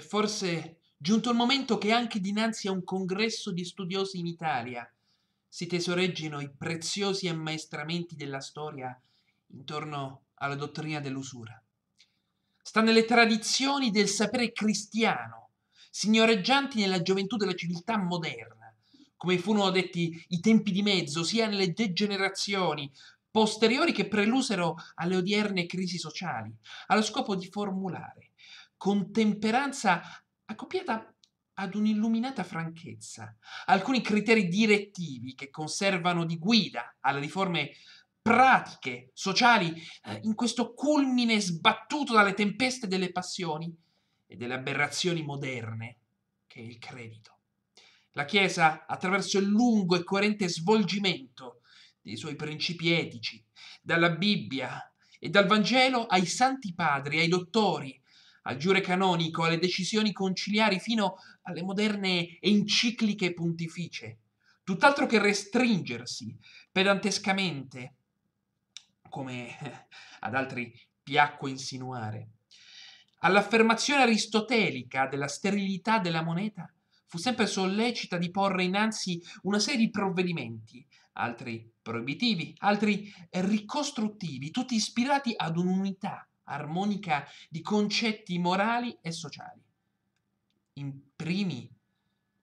È forse giunto il momento che anche dinanzi a un congresso di studiosi in Italia si tesoreggino i preziosi ammaestramenti della storia intorno alla dottrina dell'usura. Sta nelle tradizioni del sapere cristiano, signoreggianti nella gioventù della civiltà moderna, come furono detti i tempi di mezzo, sia nelle degenerazioni posteriori che prelusero alle odierne crisi sociali, allo scopo di formulare contemperanza accoppiata ad un'illuminata franchezza, alcuni criteri direttivi che conservano di guida alle riforme pratiche, sociali, eh, in questo culmine sbattuto dalle tempeste delle passioni e delle aberrazioni moderne, che è il credito. La Chiesa, attraverso il lungo e coerente svolgimento dei suoi principi etici, dalla Bibbia e dal Vangelo ai santi padri, ai dottori, al giure canonico, alle decisioni conciliari, fino alle moderne encicliche pontificie. Tutt'altro che restringersi pedantescamente, come ad altri piacque insinuare. All'affermazione aristotelica della sterilità della moneta fu sempre sollecita di porre innanzi una serie di provvedimenti, altri proibitivi, altri ricostruttivi, tutti ispirati ad un'unità armonica di concetti morali e sociali. In primi,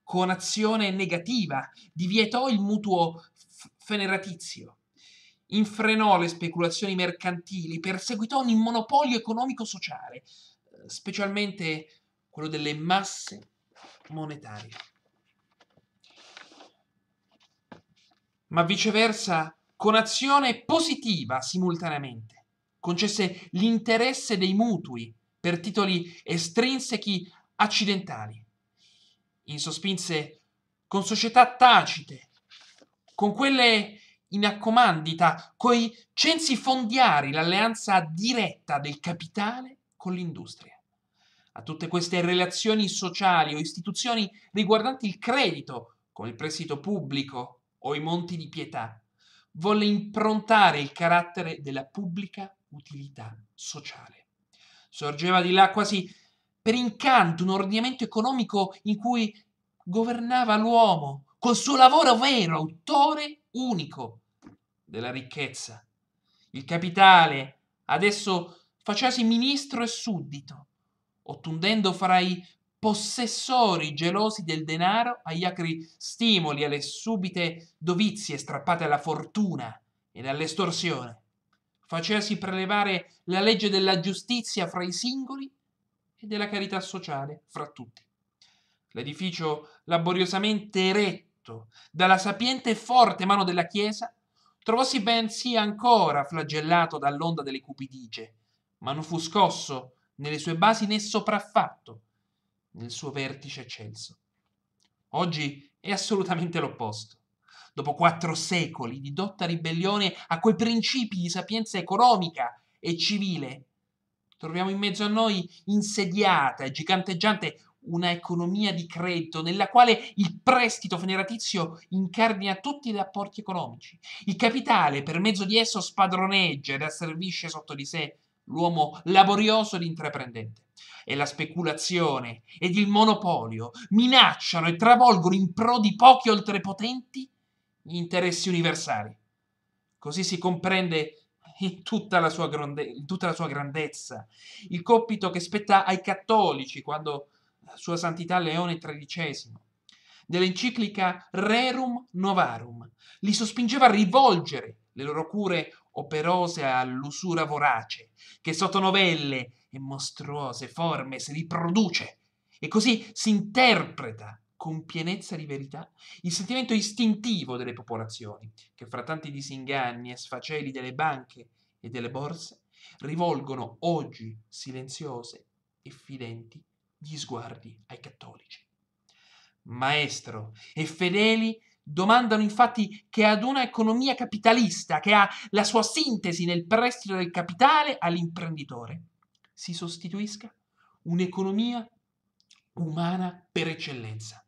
con azione negativa, divietò il mutuo feneratizio, infrenò le speculazioni mercantili, perseguitò ogni monopolio economico-sociale, eh, specialmente quello delle masse monetarie. Ma viceversa, con azione positiva simultaneamente concesse l'interesse dei mutui per titoli estrinsechi accidentali. Insospinse con società tacite, con quelle in accomandita, coi censi fondiari, l'alleanza diretta del capitale con l'industria. A tutte queste relazioni sociali o istituzioni riguardanti il credito, come il prestito pubblico o i monti di pietà, volle improntare il carattere della pubblica utilità sociale. Sorgeva di là quasi per incanto un ordinamento economico in cui governava l'uomo, col suo lavoro vero, autore unico della ricchezza. Il capitale adesso facciasi ministro e suddito, ottundendo fra i possessori gelosi del denaro agli acri stimoli, alle subite dovizie strappate alla fortuna e all'estorsione facersi prelevare la legge della giustizia fra i singoli e della carità sociale fra tutti. L'edificio laboriosamente eretto dalla sapiente e forte mano della Chiesa trovossi bensì ancora flagellato dall'onda delle cupidigie, ma non fu scosso nelle sue basi né sopraffatto nel suo vertice eccelso. Oggi è assolutamente l'opposto dopo quattro secoli di dotta ribellione a quei principi di sapienza economica e civile. Troviamo in mezzo a noi insediata e giganteggiante una economia di credito nella quale il prestito veneratizio incardina tutti i rapporti economici. Il capitale, per mezzo di esso, spadroneggia ed asservisce sotto di sé l'uomo laborioso ed intraprendente. E la speculazione ed il monopolio minacciano e travolgono in pro di pochi oltrepotenti gli interessi universali. Così si comprende in tutta, la sua grandezza il compito che spetta ai cattolici quando Sua Santità Leone XIII dell'enciclica Rerum Novarum li sospingeva a rivolgere le loro cure operose all'usura vorace che sotto novelle e mostruose forme si riproduce e così si interpreta con pienezza di verità il sentimento istintivo delle popolazioni, che fra tanti disinganni e sfaceli delle banche e delle borse, rivolgono oggi silenziose e fidenti gli sguardi ai cattolici. Maestro e fedeli domandano infatti che ad una economia capitalista che ha la sua sintesi nel prestito del capitale all'imprenditore si sostituisca un'economia umana per eccellenza,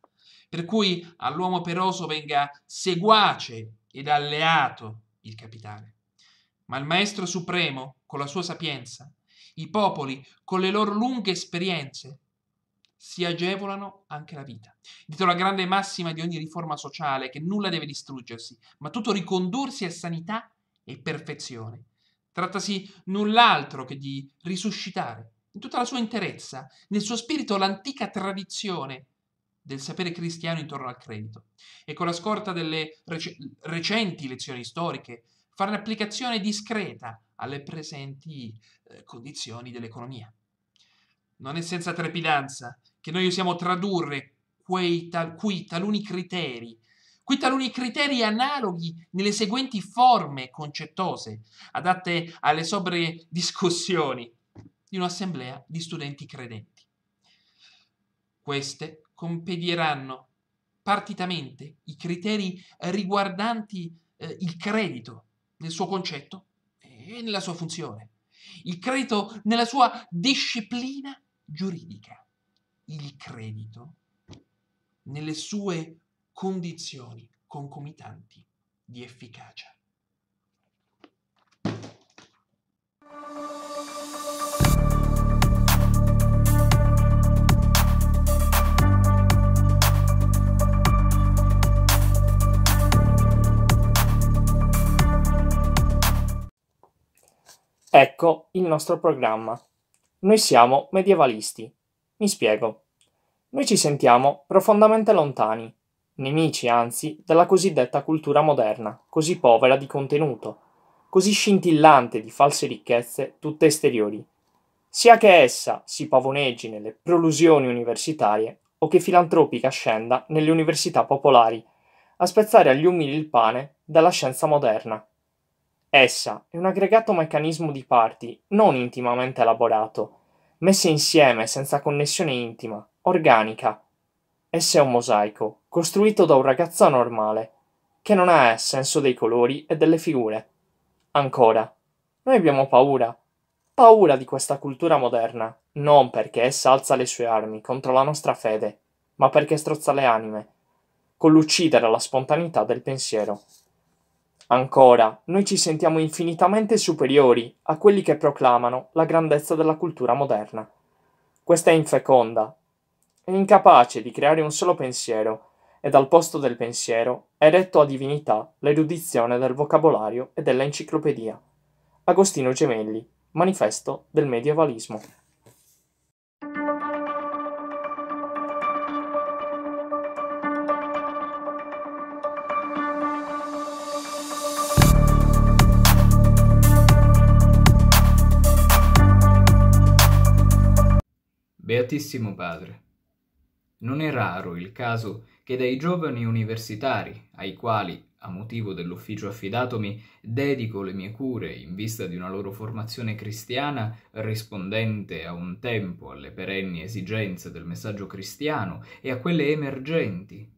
per cui all'uomo peroso venga seguace ed alleato il capitale. Ma il Maestro Supremo, con la sua sapienza, i popoli, con le loro lunghe esperienze, si agevolano anche la vita. Dito la grande massima di ogni riforma sociale, che nulla deve distruggersi, ma tutto ricondursi a sanità e perfezione. Trattasi null'altro che di risuscitare, in tutta la sua interezza, nel suo spirito, l'antica tradizione del sapere cristiano intorno al credito e con la scorta delle rec- recenti lezioni storiche fare un'applicazione discreta alle presenti eh, condizioni dell'economia. Non è senza trepidanza che noi usiamo tradurre quei tal- qui taluni criteri qui taluni criteri analoghi nelle seguenti forme concettose, adatte alle sobre discussioni di un'assemblea di studenti credenti. Queste compedieranno partitamente i criteri riguardanti eh, il credito nel suo concetto e nella sua funzione, il credito nella sua disciplina giuridica, il credito nelle sue condizioni concomitanti di efficacia. Ecco il nostro programma. Noi siamo medievalisti. Mi spiego. Noi ci sentiamo profondamente lontani, nemici anzi della cosiddetta cultura moderna, così povera di contenuto, così scintillante di false ricchezze tutte esteriori, sia che essa si pavoneggi nelle prolusioni universitarie o che filantropica scenda nelle università popolari, a spezzare agli umili il pane della scienza moderna. Essa è un aggregato meccanismo di parti non intimamente elaborato, messe insieme senza connessione intima, organica. Essa è un mosaico, costruito da un ragazzo normale, che non ha senso dei colori e delle figure. Ancora, noi abbiamo paura, paura di questa cultura moderna, non perché essa alza le sue armi contro la nostra fede, ma perché strozza le anime, con l'uccidere la spontaneità del pensiero. Ancora, noi ci sentiamo infinitamente superiori a quelli che proclamano la grandezza della cultura moderna. Questa è infeconda, è incapace di creare un solo pensiero, e dal posto del pensiero è retto a divinità l'erudizione del vocabolario e dell'enciclopedia. Agostino Gemelli, Manifesto del Medievalismo. Beatissimo Padre. Non è raro il caso che dai giovani universitari, ai quali, a motivo dell'ufficio affidatomi, dedico le mie cure in vista di una loro formazione cristiana rispondente a un tempo alle perenni esigenze del messaggio cristiano e a quelle emergenti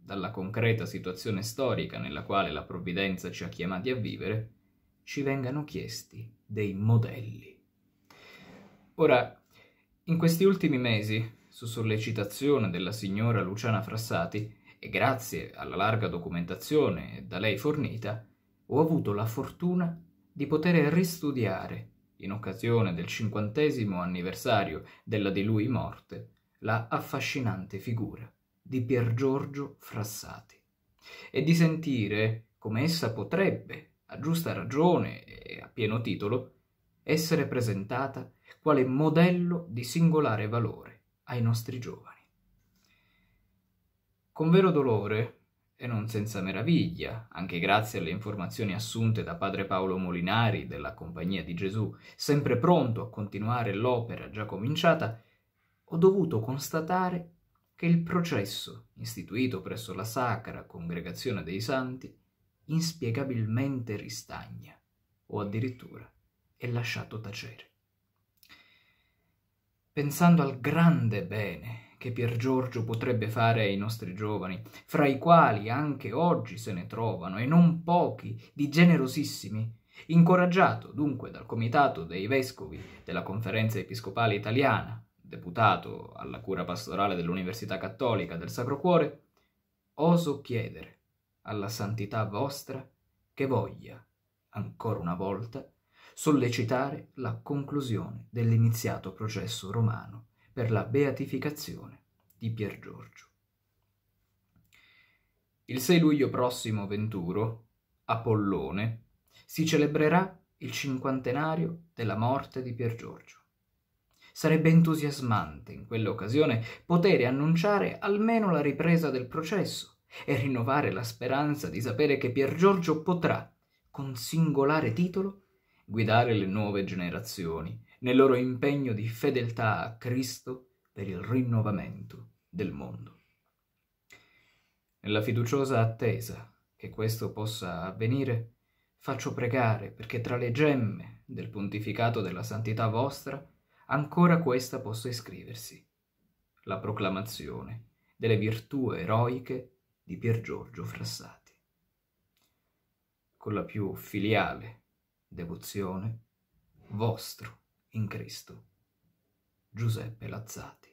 dalla concreta situazione storica nella quale la provvidenza ci ha chiamati a vivere, ci vengano chiesti dei modelli. Ora, in questi ultimi mesi, su sollecitazione della signora Luciana Frassati e grazie alla larga documentazione da lei fornita, ho avuto la fortuna di poter ristudiare, in occasione del cinquantesimo anniversario della di lui morte, la affascinante figura di Pier Giorgio Frassati e di sentire come essa potrebbe, a giusta ragione e a pieno titolo, essere presentata quale modello di singolare valore ai nostri giovani. Con vero dolore, e non senza meraviglia, anche grazie alle informazioni assunte da padre Paolo Molinari della Compagnia di Gesù, sempre pronto a continuare l'opera già cominciata, ho dovuto constatare che il processo istituito presso la Sacra Congregazione dei Santi inspiegabilmente ristagna, o addirittura e lasciato tacere. Pensando al grande bene che Pier Giorgio potrebbe fare ai nostri giovani, fra i quali anche oggi se ne trovano, e non pochi, di generosissimi, incoraggiato dunque dal Comitato dei Vescovi della Conferenza Episcopale Italiana, deputato alla cura pastorale dell'Università Cattolica del Sacro Cuore, oso chiedere alla Santità vostra che voglia, ancora una volta, sollecitare la conclusione dell'iniziato processo romano per la beatificazione di Pier Giorgio. Il 6 luglio prossimo Venturo, a Pollone, si celebrerà il cinquantenario della morte di Pier Giorgio. Sarebbe entusiasmante in quell'occasione poter annunciare almeno la ripresa del processo e rinnovare la speranza di sapere che Pier Giorgio potrà, con singolare titolo, guidare le nuove generazioni nel loro impegno di fedeltà a Cristo per il rinnovamento del mondo. Nella fiduciosa attesa che questo possa avvenire, faccio pregare perché tra le gemme del pontificato della santità vostra ancora questa possa iscriversi, la proclamazione delle virtù eroiche di Pier Giorgio Frassati. Con la più filiale devozione, vostro in Cristo. Giuseppe Lazzati.